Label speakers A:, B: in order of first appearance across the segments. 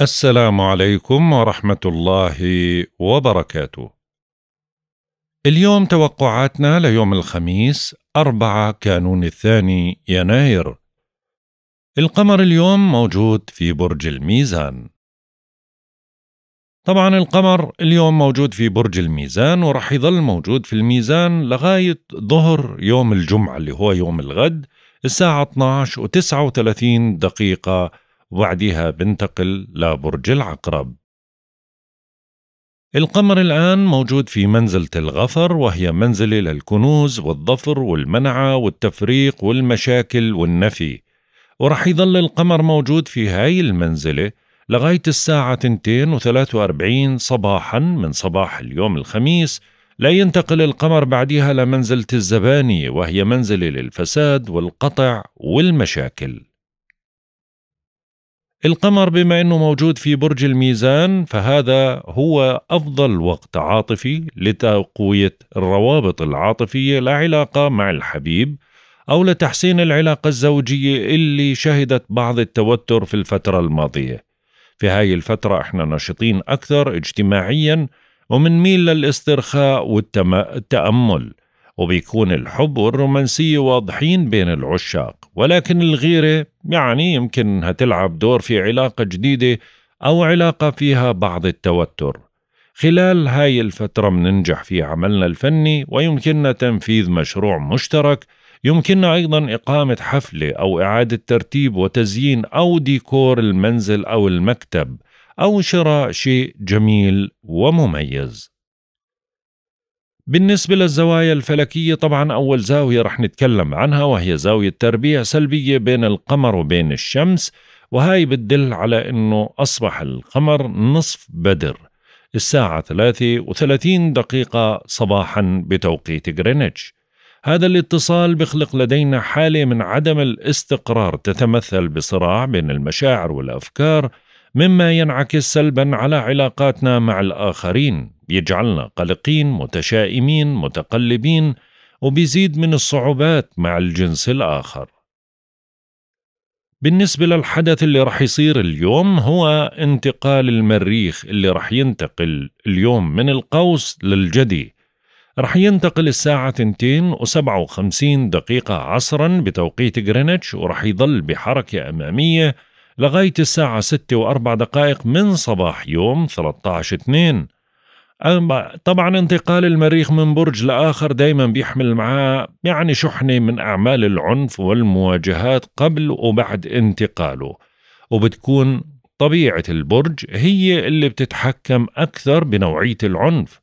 A: السلام عليكم ورحمة الله وبركاته. اليوم توقعاتنا ليوم الخميس 4 كانون الثاني يناير. القمر اليوم موجود في برج الميزان. طبعا القمر اليوم موجود في برج الميزان ورح يظل موجود في الميزان لغاية ظهر يوم الجمعة اللي هو يوم الغد الساعة 12 و39 دقيقة وبعدها بنتقل لبرج العقرب القمر الآن موجود في منزلة الغفر وهي منزلة للكنوز والظفر والمنعة والتفريق والمشاكل والنفي ورح يظل القمر موجود في هاي المنزلة لغاية الساعة 2:43 صباحا من صباح اليوم الخميس لا ينتقل القمر بعدها لمنزلة الزبانية وهي منزلة للفساد والقطع والمشاكل القمر بما انه موجود في برج الميزان فهذا هو افضل وقت عاطفي لتقويه الروابط العاطفيه لا علاقه مع الحبيب او لتحسين العلاقه الزوجيه اللي شهدت بعض التوتر في الفتره الماضيه. في هاي الفتره احنا نشطين اكثر اجتماعيا ومنميل للاسترخاء والتامل. والتما... وبيكون الحب والرومانسية واضحين بين العشاق ولكن الغيرة يعني يمكن هتلعب دور في علاقة جديدة أو علاقة فيها بعض التوتر خلال هاي الفترة مننجح في عملنا الفني ويمكننا تنفيذ مشروع مشترك يمكننا أيضا إقامة حفلة أو إعادة ترتيب وتزيين أو ديكور المنزل أو المكتب أو شراء شيء جميل ومميز بالنسبة للزوايا الفلكية طبعا أول زاوية رح نتكلم عنها وهي زاوية تربيع سلبية بين القمر وبين الشمس وهي بتدل على أنه أصبح القمر نصف بدر الساعة 33 دقيقة صباحا بتوقيت غرينتش هذا الاتصال بخلق لدينا حالة من عدم الاستقرار تتمثل بصراع بين المشاعر والأفكار مما ينعكس سلبا على علاقاتنا مع الآخرين بيجعلنا قلقين متشائمين متقلبين وبيزيد من الصعوبات مع الجنس الآخر بالنسبة للحدث اللي رح يصير اليوم هو انتقال المريخ اللي رح ينتقل اليوم من القوس للجدي رح ينتقل الساعة 2 و57 دقيقة عصرا بتوقيت غرينتش ورح يظل بحركة أمامية لغاية الساعة 6 و4 دقائق من صباح يوم 13 2 طبعا انتقال المريخ من برج لآخر دايما بيحمل معاه يعني شحنة من أعمال العنف والمواجهات قبل وبعد انتقاله وبتكون طبيعة البرج هي اللي بتتحكم أكثر بنوعية العنف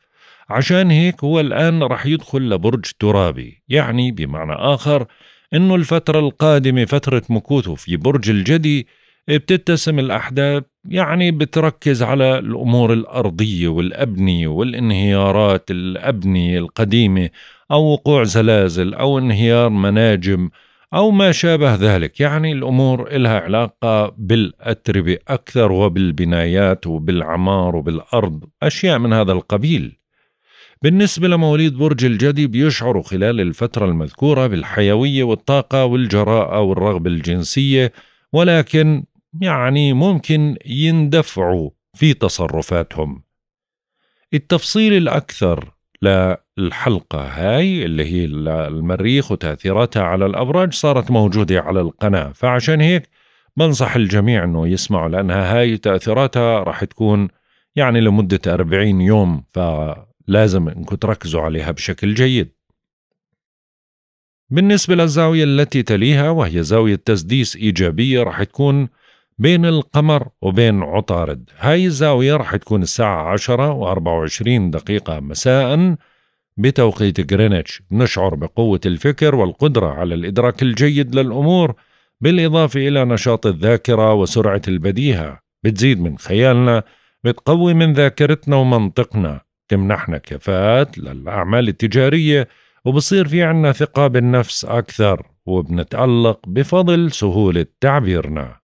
A: عشان هيك هو الآن رح يدخل لبرج ترابي يعني بمعنى آخر أنه الفترة القادمة فترة مكوثه في برج الجدي بتتسم الأحداث يعني بتركز على الامور الارضيه والابنيه والانهيارات الابنيه القديمه او وقوع زلازل او انهيار مناجم او ما شابه ذلك، يعني الامور لها علاقه بالاتربه اكثر وبالبنايات وبالعمار وبالارض، اشياء من هذا القبيل. بالنسبة لمواليد برج الجدي بيشعروا خلال الفترة المذكورة بالحيوية والطاقة والجراءة والرغبة الجنسية ولكن يعني ممكن يندفعوا في تصرفاتهم التفصيل الأكثر للحلقة هاي اللي هي المريخ وتأثيراتها على الأبراج صارت موجودة على القناة فعشان هيك بنصح الجميع أنه يسمعوا لأنها هاي تأثيراتها راح تكون يعني لمدة 40 يوم فلازم أنكم تركزوا عليها بشكل جيد بالنسبة للزاوية التي تليها وهي زاوية تسديس إيجابية راح تكون بين القمر وبين عطارد هاي الزاوية راح تكون الساعة 10 و24 دقيقة مساء بتوقيت غرينتش نشعر بقوة الفكر والقدرة على الإدراك الجيد للأمور بالإضافة إلى نشاط الذاكرة وسرعة البديهة بتزيد من خيالنا بتقوي من ذاكرتنا ومنطقنا تمنحنا كفاءات للأعمال التجارية وبصير في عنا ثقة بالنفس أكثر وبنتألق بفضل سهولة تعبيرنا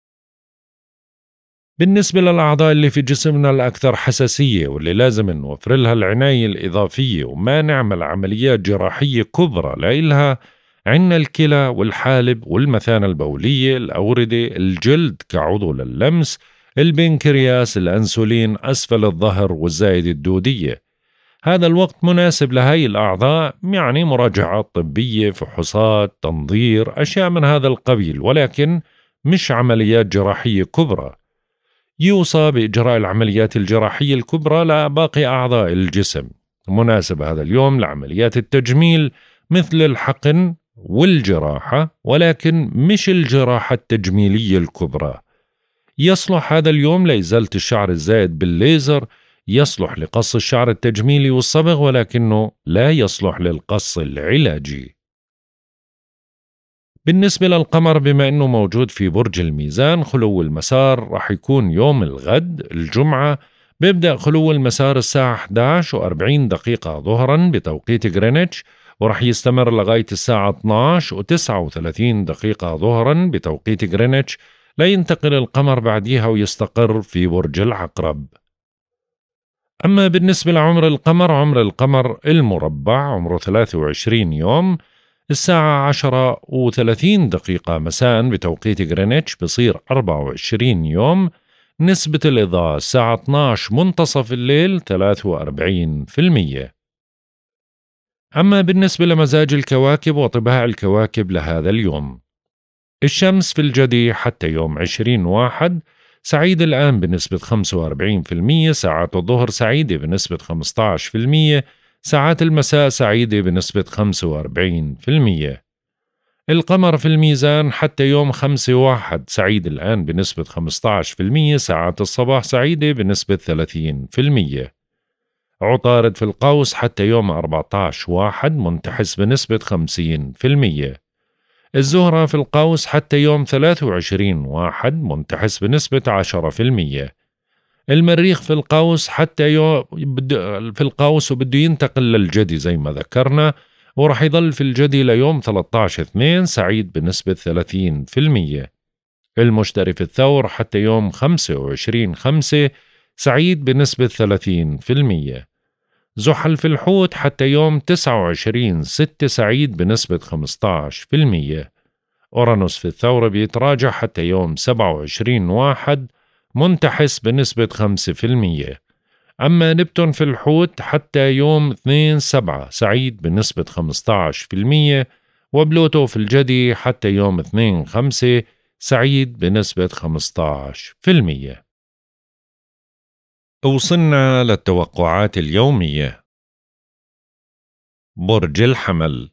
A: بالنسبة للأعضاء اللي في جسمنا الأكثر حساسية واللي لازم نوفر لها العناية الإضافية وما نعمل عمليات جراحية كبرى لإلها عنا الكلى والحالب والمثانة البولية الأوردة الجلد كعضو لللمس البنكرياس الأنسولين أسفل الظهر والزايدة الدودية هذا الوقت مناسب لهي الأعضاء يعني مراجعات طبية فحوصات تنظير أشياء من هذا القبيل ولكن مش عمليات جراحية كبرى يوصى بإجراء العمليات الجراحية الكبرى لباقي أعضاء الجسم مناسب هذا اليوم لعمليات التجميل مثل الحقن والجراحة ولكن مش الجراحة التجميلية الكبرى يصلح هذا اليوم لإزالة الشعر الزائد بالليزر يصلح لقص الشعر التجميلي والصبغ ولكنه لا يصلح للقص العلاجي بالنسبة للقمر بما أنه موجود في برج الميزان خلو المسار رح يكون يوم الغد الجمعة بيبدأ خلو المسار الساعة 11 و40 دقيقة ظهرا بتوقيت غرينتش ورح يستمر لغاية الساعة 12 و39 دقيقة ظهرا بتوقيت غرينتش لينتقل القمر بعديها ويستقر في برج العقرب أما بالنسبة لعمر القمر عمر القمر المربع عمره 23 يوم الساعة 10 و30 دقيقة مساء بتوقيت غرينتش بصير 24 يوم نسبة الإضاءة الساعة 12 منتصف الليل 43% أما بالنسبة لمزاج الكواكب وطباع الكواكب لهذا اليوم الشمس في الجدي حتى يوم 20 واحد سعيد الآن بنسبة 45% ساعات الظهر سعيدة بنسبة 15% ساعات المساء سعيدة بنسبة 45% القمر في الميزان حتى يوم 5 واحد سعيد الآن بنسبة 15% ساعات الصباح سعيدة بنسبة 30% عطارد في القوس حتى يوم 14 واحد منتحس بنسبة 50% الزهرة في القوس حتى يوم 23 واحد منتحس بنسبة 10% المريخ في القوس حتى يو في القوس وبده ينتقل للجدي زي ما ذكرنا وراح يظل في الجدي ليوم 13 2 سعيد بنسبة 30% المشتري في الثور حتى يوم 25 5 سعيد بنسبة 30% زحل في الحوت حتى يوم 29 6 سعيد بنسبة 15% أورانوس في الثورة بيتراجع حتى يوم 27 واحد منتحس بنسبة 5% أما نبتون في الحوت حتى يوم 2 7 سعيد بنسبة 15% وبلوتو في الجدي حتى يوم 2 5 سعيد بنسبة 15% وصلنا للتوقعات اليومية برج الحمل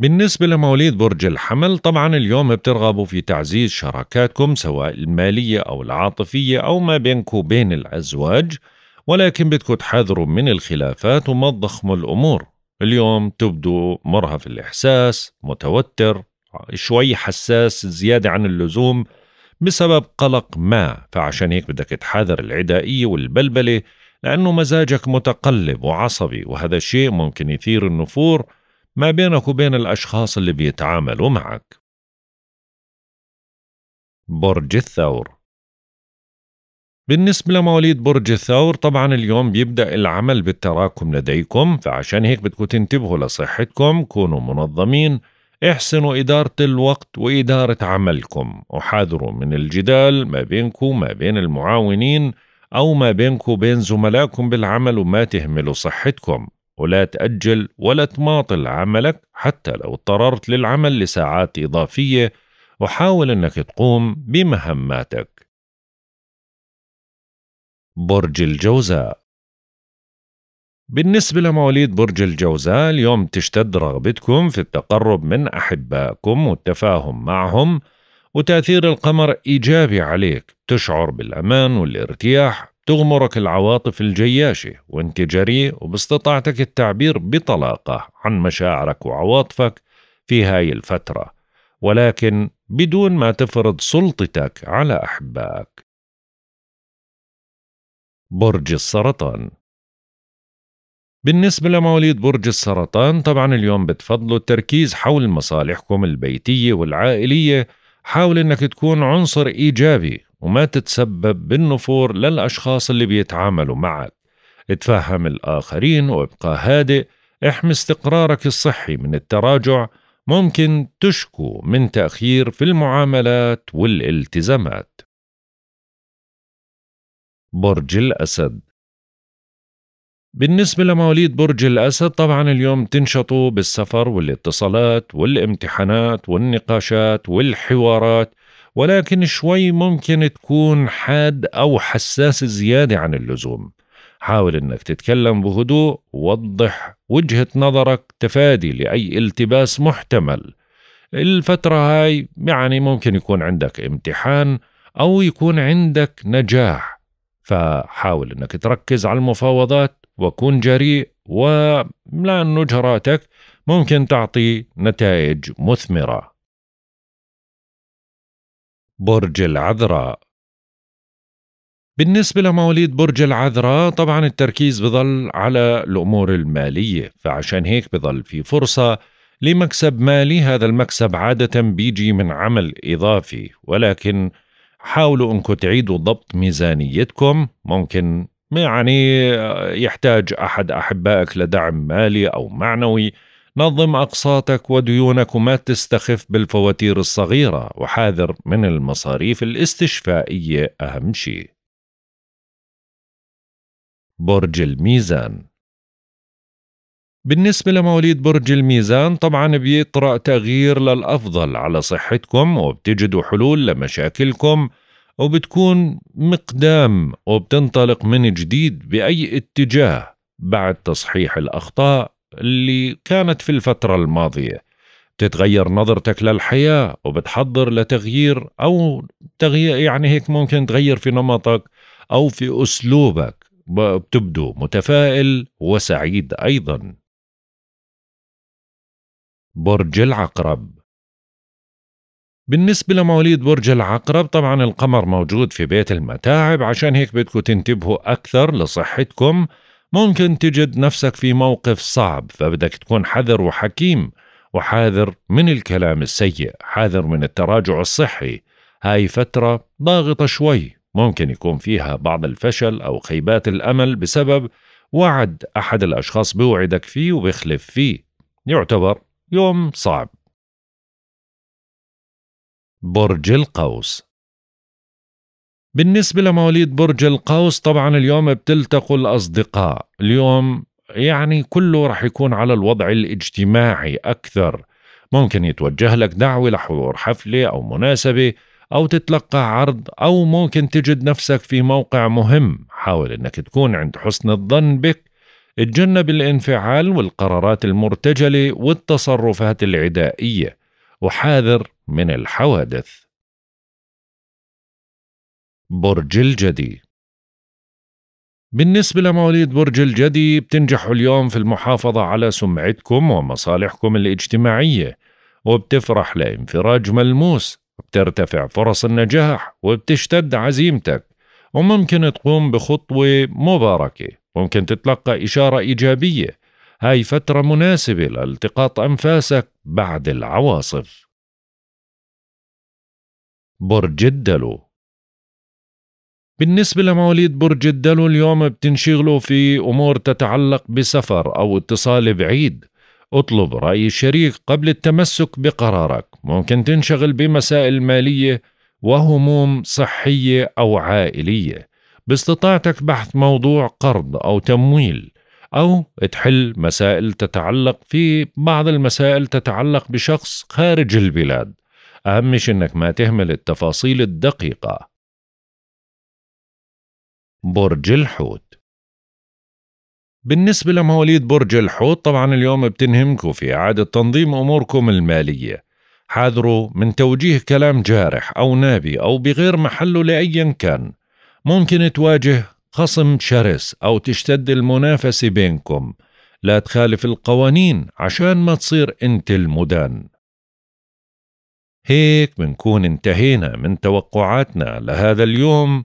A: بالنسبة لمواليد برج الحمل طبعا اليوم بترغبوا في تعزيز شراكاتكم سواء المالية أو العاطفية أو ما بينكم وبين الأزواج ولكن بدكم تحذروا من الخلافات وما تضخموا الأمور اليوم تبدو مرهف الإحساس متوتر شوي حساس زيادة عن اللزوم بسبب قلق ما فعشان هيك بدك تحذر العدائية والبلبلة لأنه مزاجك متقلب وعصبي وهذا الشيء ممكن يثير النفور ما بينك وبين الأشخاص اللي بيتعاملوا معك برج الثور بالنسبة لمواليد برج الثور طبعا اليوم بيبدأ العمل بالتراكم لديكم فعشان هيك بدكم تنتبهوا لصحتكم كونوا منظمين احسنوا إدارة الوقت وإدارة عملكم وحاذروا من الجدال ما بينكم وما بين المعاونين أو ما بينكم وبين زملائكم بالعمل وما تهملوا صحتكم ولا تأجل ولا تماطل عملك حتى لو اضطررت للعمل لساعات إضافية وحاول أنك تقوم بمهماتك
B: برج الجوزاء
A: بالنسبة لمواليد برج الجوزاء اليوم تشتد رغبتكم في التقرب من أحبائكم والتفاهم معهم وتأثير القمر إيجابي عليك تشعر بالأمان والارتياح تغمرك العواطف الجياشة وانت جريء وباستطاعتك التعبير بطلاقة عن مشاعرك وعواطفك في هاي الفترة ولكن بدون ما تفرض سلطتك على
B: أحبائك برج السرطان
A: بالنسبة لمواليد برج السرطان طبعا اليوم بتفضلوا التركيز حول مصالحكم البيتية والعائلية حاول انك تكون عنصر ايجابي وما تتسبب بالنفور للأشخاص اللي بيتعاملوا معك اتفهم الآخرين وابقى هادئ احمي استقرارك الصحي من التراجع ممكن تشكو من تأخير في المعاملات والالتزامات
B: برج الأسد
A: بالنسبة لمواليد برج الأسد طبعا اليوم تنشطوا بالسفر والاتصالات والامتحانات والنقاشات والحوارات ولكن شوي ممكن تكون حاد أو حساس زيادة عن اللزوم حاول أنك تتكلم بهدوء ووضح وجهة نظرك تفادي لأي التباس محتمل الفترة هاي يعني ممكن يكون عندك امتحان أو يكون عندك نجاح فحاول أنك تركز على المفاوضات وكن جريء ولأن جراتك ممكن تعطي نتائج مثمره برج العذراء بالنسبة لمواليد برج العذراء طبعا التركيز بظل على الأمور المالية فعشان هيك بظل في فرصة لمكسب مالي هذا المكسب عادة بيجي من عمل إضافي ولكن حاولوا أنكم تعيدوا ضبط ميزانيتكم ممكن يعني يحتاج أحد أحبائك لدعم مالي أو معنوي نظم أقساطك وديونك وما تستخف بالفواتير الصغيرة وحاذر من المصاريف الاستشفائية أهم شيء برج الميزان بالنسبة لمواليد برج الميزان طبعا بيطرأ تغيير للأفضل على صحتكم وبتجدوا حلول لمشاكلكم وبتكون مقدام وبتنطلق من جديد بأي اتجاه بعد تصحيح الأخطاء اللي كانت في الفترة الماضية تتغير نظرتك للحياة وبتحضر لتغيير أو تغيير يعني هيك ممكن تغير في نمطك أو في أسلوبك بتبدو متفائل وسعيد أيضا برج العقرب بالنسبة لمواليد برج العقرب طبعا القمر موجود في بيت المتاعب عشان هيك بدكم تنتبهوا أكثر لصحتكم ممكن تجد نفسك في موقف صعب فبدك تكون حذر وحكيم وحاذر من الكلام السيء حاذر من التراجع الصحي هاي فترة ضاغطة شوي ممكن يكون فيها بعض الفشل أو خيبات الأمل بسبب وعد أحد الأشخاص بوعدك فيه وبيخلف فيه يعتبر يوم صعب
B: برج القوس
A: بالنسبة لمواليد برج القوس طبعا اليوم بتلتقوا الأصدقاء اليوم يعني كله رح يكون على الوضع الاجتماعي أكثر ممكن يتوجه لك دعوة لحضور حفلة أو مناسبة أو تتلقى عرض أو ممكن تجد نفسك في موقع مهم حاول أنك تكون عند حسن الظن بك اتجنب الانفعال والقرارات المرتجلة والتصرفات العدائية وحاذر من الحوادث برج الجدي بالنسبة لمواليد برج الجدي بتنجحوا اليوم في المحافظة على سمعتكم ومصالحكم الاجتماعية وبتفرح لانفراج ملموس بترتفع فرص النجاح وبتشتد عزيمتك وممكن تقوم بخطوة مباركة ممكن تتلقى إشارة إيجابية هاي فترة مناسبة لالتقاط أنفاسك بعد
B: العواصف برج الدلو
A: بالنسبة لمواليد برج الدلو اليوم بتنشغلوا في أمور تتعلق بسفر أو اتصال بعيد اطلب رأي الشريك قبل التمسك بقرارك ممكن تنشغل بمسائل مالية وهموم صحية أو عائلية باستطاعتك بحث موضوع قرض أو تمويل أو تحل مسائل تتعلق في بعض المسائل تتعلق بشخص خارج البلاد أهم إنك ما تهمل التفاصيل الدقيقة
B: برج الحوت بالنسبة
A: لمواليد برج الحوت طبعا اليوم بتنهمكم في إعادة تنظيم أموركم المالية حاذروا من توجيه كلام جارح أو نابي أو بغير محله لأيا كان ممكن تواجه خصم شرس أو تشتد المنافسة بينكم لا تخالف القوانين عشان ما تصير أنت المدان هيك بنكون انتهينا من توقعاتنا لهذا اليوم